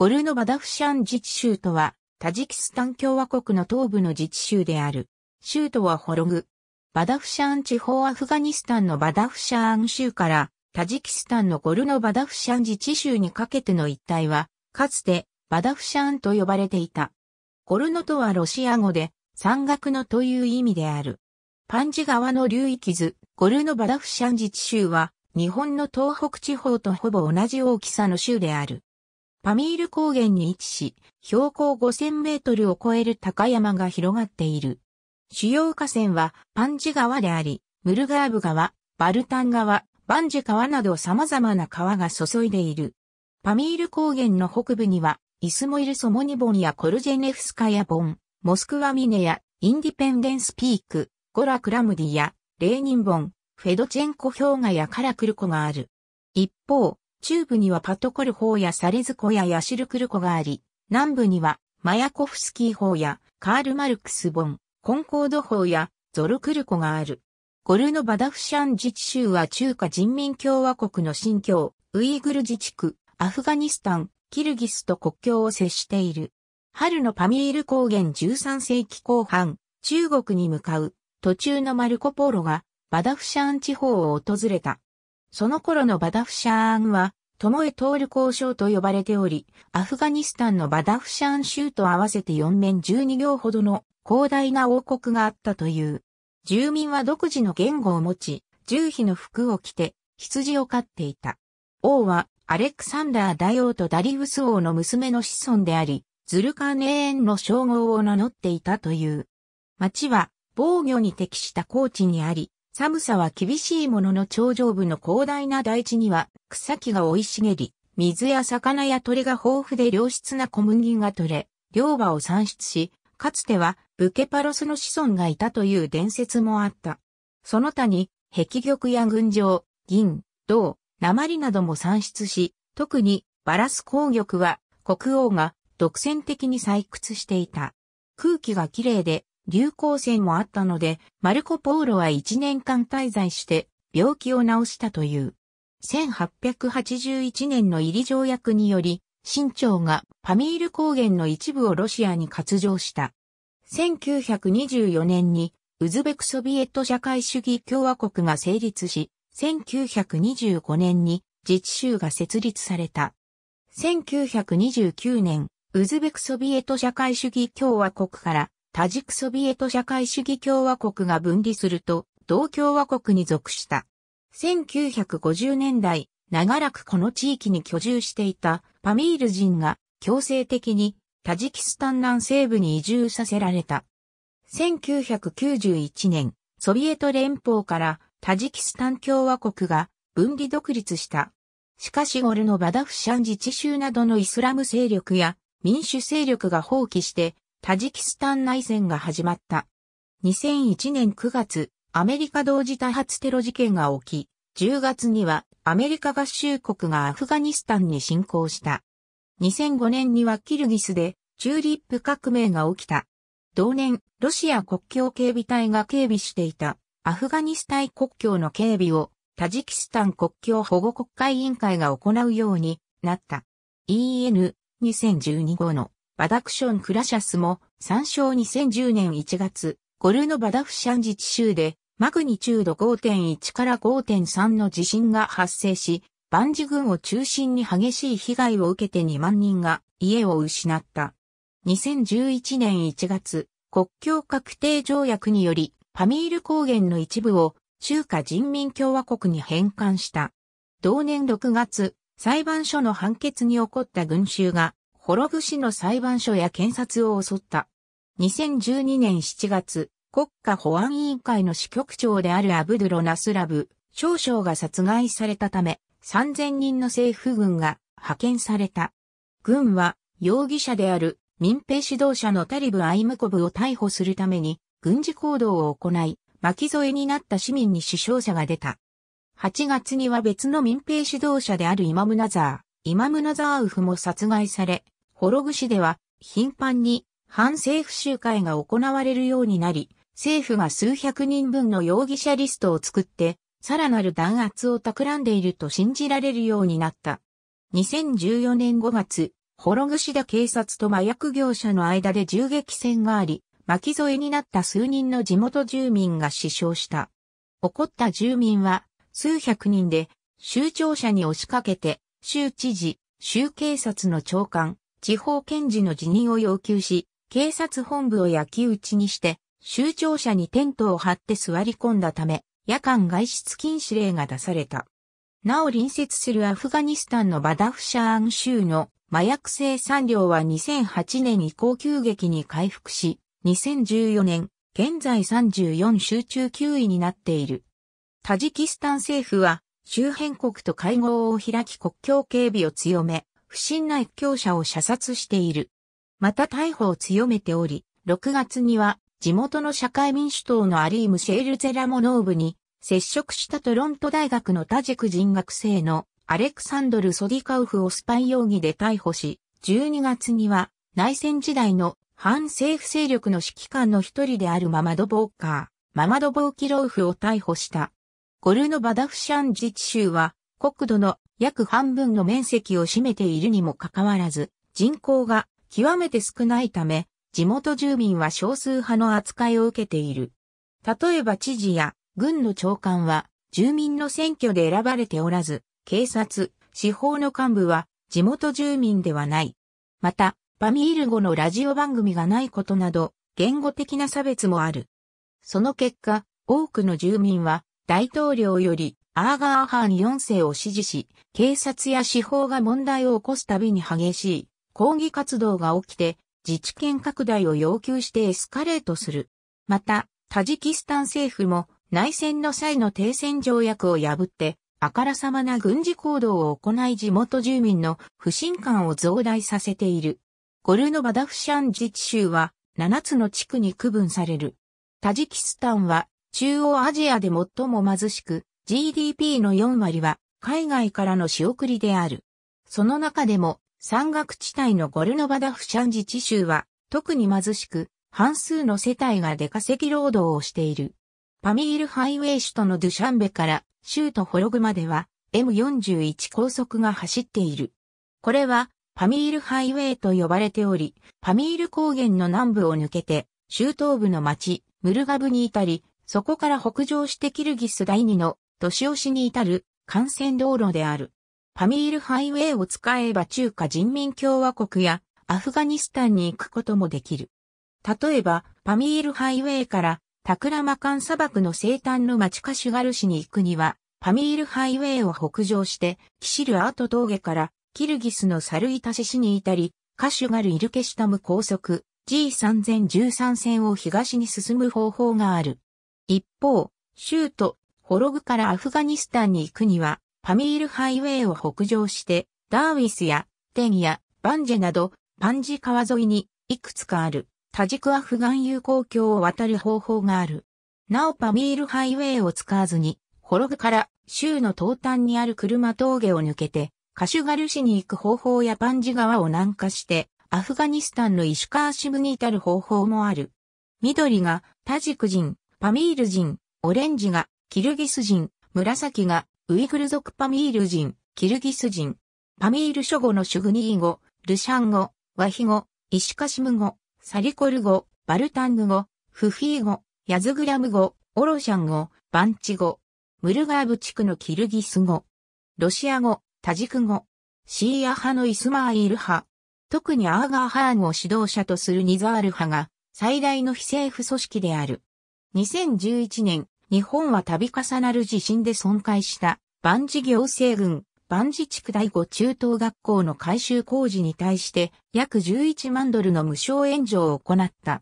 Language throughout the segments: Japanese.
ゴルノバダフシャン自治州とは、タジキスタン共和国の東部の自治州である。州都はホログ。バダフシャン地方アフガニスタンのバダフシャン州から、タジキスタンのゴルノバダフシャン自治州にかけての一帯は、かつてバダフシャンと呼ばれていた。ゴルノとはロシア語で、山岳のという意味である。パンジ川の流域図、ゴルノバダフシャン自治州は、日本の東北地方とほぼ同じ大きさの州である。パミール高原に位置し、標高5000メートルを超える高山が広がっている。主要河川はパンジ川であり、ムルガーブ川、バルタン川、バンジ川など様々な川が注いでいる。パミール高原の北部には、イスモイル・ソモニボンやコルジェネフスカヤボン、モスクワミネや、インディペンデンスピーク、ゴラクラムディや、レーニンボン、フェドチェンコ氷河やカラクルコがある。一方、中部にはパトコル法やサレズコやヤシルクルコがあり、南部にはマヤコフスキー法やカール・マルクス本、コンコード法やゾルクルコがある。ゴルノバダフシャン自治州は中華人民共和国の新疆、ウイグル自治区、アフガニスタン、キルギスと国境を接している。春のパミール高原13世紀後半、中国に向かう途中のマルコポーロがバダフシャン地方を訪れた。その頃のバダフシャーンは、トモエトール交渉と呼ばれており、アフガニスタンのバダフシャーン州と合わせて4面12行ほどの広大な王国があったという。住民は独自の言語を持ち、獣皮の服を着て、羊を飼っていた。王は、アレクサンダー大王とダリウス王の娘の子孫であり、ズルカネーンの称号を名乗っていたという。町は、防御に適した高地にあり、寒さは厳しいものの頂上部の広大な大地には草木が生い茂り、水や魚や鳥が豊富で良質な小麦が取れ、両馬を産出し、かつてはブケパロスの子孫がいたという伝説もあった。その他に、壁玉や群青、銀、銅、鉛なども産出し、特にバラス鉱玉は国王が独占的に採掘していた。空気が綺麗で流行線もあったので、マルコ・ポーロは1年間滞在して病気を治したという。1881年の入り条約により、新朝がパミール高原の一部をロシアに割譲した。1924年にウズベクソビエト社会主義共和国が成立し、1925年に自治州が設立された。1929年、ウズベクソビエト社会主義共和国からタジクソビエト社会主義共和国が分離すると、同共和国に属した。1950年代、長らくこの地域に居住していたパミール人が強制的にタジキスタン南西部に移住させられた。1991年、ソビエト連邦からタジキスタン共和国が分離独立した。しかしゴルのバダフシャン自治州などのイスラム勢力や民主勢力が放棄してタジキスタン内戦が始まった。2001年9月、アメリカ同時多発テロ事件が起き、10月にはアメリカ合衆国がアフガニスタンに侵攻した。2005年にはキルギスでチューリップ革命が起きた。同年、ロシア国境警備隊が警備していたアフガニスタン国境の警備をタジキスタン国境保護国会委員会が行うようになった。EN2012 号のバダクション・クラシャスも、参照2010年1月、ゴルノバダフシャン自治州で、マグニチュード5.1から5.3の地震が発生し、バンジ軍を中心に激しい被害を受けて2万人が家を失った。2011年1月、国境確定条約により、パミール高原の一部を中華人民共和国に返還した。同年6月、裁判所の判決に起こった群衆が滅ぶ市の裁判所や検察を襲った。2012年7月、国家保安委員会の支局長であるアブドゥロ・ナスラブ、少将が殺害されたため、3000人の政府軍が派遣された。軍は、容疑者である民兵指導者のタリブ・アイムコブを逮捕するために、軍事行動を行い、巻き添えになった市民に死傷者が出た。8月には別の民兵指導者であるイマムナザイマムナザーウフも殺害され、ホログ市では頻繁に反政府集会が行われるようになり、政府が数百人分の容疑者リストを作って、さらなる弾圧を企んでいると信じられるようになった。2014年5月、ホログシダ警察と麻薬業者の間で銃撃戦があり、巻き添えになった数人の地元住民が死傷した。怒った住民は数百人で、州庁舎に押しかけて州知事、州警察の長官、地方検事の辞任を要求し、警察本部を焼き打ちにして、州庁舎にテントを張って座り込んだため、夜間外出禁止令が出された。なお隣接するアフガニスタンのバダフシャーン州の麻薬生産量は2008年以降急激に回復し、2014年、現在34州中9位になっている。タジキスタン政府は周辺国と会合を開き国境警備を強め、不審な越境者を射殺している。また逮捕を強めており、6月には地元の社会民主党のアリーム・シェール・ゼラモノーブに接触したトロント大学のタジェク人学生のアレクサンドル・ソディカウフをスパイ容疑で逮捕し、12月には内戦時代の反政府勢力の指揮官の一人であるママド・ボーカー、ママド・ボーキローフを逮捕した。ゴルノバダフシャン自治州は国土の約半分の面積を占めているにもかかわらず、人口が極めて少ないため、地元住民は少数派の扱いを受けている。例えば知事や軍の長官は住民の選挙で選ばれておらず、警察、司法の幹部は地元住民ではない。また、パミール語のラジオ番組がないことなど、言語的な差別もある。その結果、多くの住民は大統領よりアーガーハン4世を支持し、警察や司法が問題を起こすたびに激しい抗議活動が起きて、自治権拡大を要求してエスカレートする。また、タジキスタン政府も内戦の際の停戦条約を破って、あからさまな軍事行動を行い地元住民の不信感を増大させている。ゴルノバダフシャン自治州は7つの地区に区分される。タジキスタンは中央アジアで最も貧しく、GDP の4割は海外からの仕送りである。その中でも、山岳地帯のゴルノバダフシャン自治州は特に貧しく、半数の世帯が出稼ぎ労働をしている。パミールハイウェイ首都のドゥシャンベから州都ホログまでは M41 高速が走っている。これはパミールハイウェイと呼ばれており、パミール高原の南部を抜けて、州東部の町、ムルガブに至り、そこから北上してキルギス第2の都市押しに至る幹線道路である。パミールハイウェイを使えば中華人民共和国やアフガニスタンに行くこともできる。例えば、パミールハイウェイからタクラマカン砂漠の西端の町カシュガル市に行くには、パミールハイウェイを北上して、キシルアート峠からキルギスのサルイタシ市に至り、カシュガルイルケシュタム高速 G3013 線を東に進む方法がある。一方、州都、ホログからアフガニスタンに行くには、パミールハイウェイを北上して、ダーウィスや、テンや、バンジェなど、パンジ川沿いに、いくつかある、多軸アフガン友好橋を渡る方法がある。なおパミールハイウェイを使わずに、ホログから州の東端にある車峠を抜けて、カシュガル市に行く方法やパンジ川を南下して、アフガニスタンのイシュカーシムに至る方法もある。緑が多軸人、パミール人、オレンジがキルギス人、紫がウイグル族パミール人、キルギス人。パミール諸語のシュグニー語、ルシャン語、ワヒ語、イシカシム語、サリコル語、バルタング語、フフィー語、ヤズグラム語、オロシャン語、バンチ語、ムルガーブ地区のキルギス語、ロシア語、タジク語、シーア派のイスマーイル派、特にアーガーハーンを指導者とするニザール派が最大の非政府組織である。2011年、日本は度重なる地震で損壊した万事行政軍、万事地区第5中等学校の改修工事に対して約11万ドルの無償援助を行った。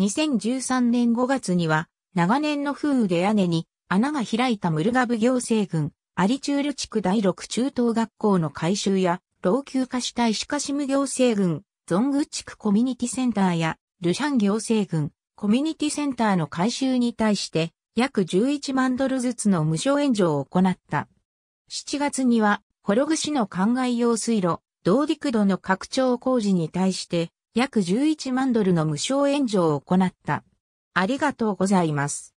2013年5月には長年の風雨で屋根に穴が開いたムルガブ行政軍、アリチュール地区第6中等学校の改修や老朽化した石カシム行政軍、ゾング地区コミュニティセンターやルシャン行政軍、コミュニティセンターの改修に対して約11万ドルずつの無償援助を行った。7月には、ホログ市の灌漑用水路、同陸土の拡張工事に対して約11万ドルの無償援助を行った。ありがとうございます。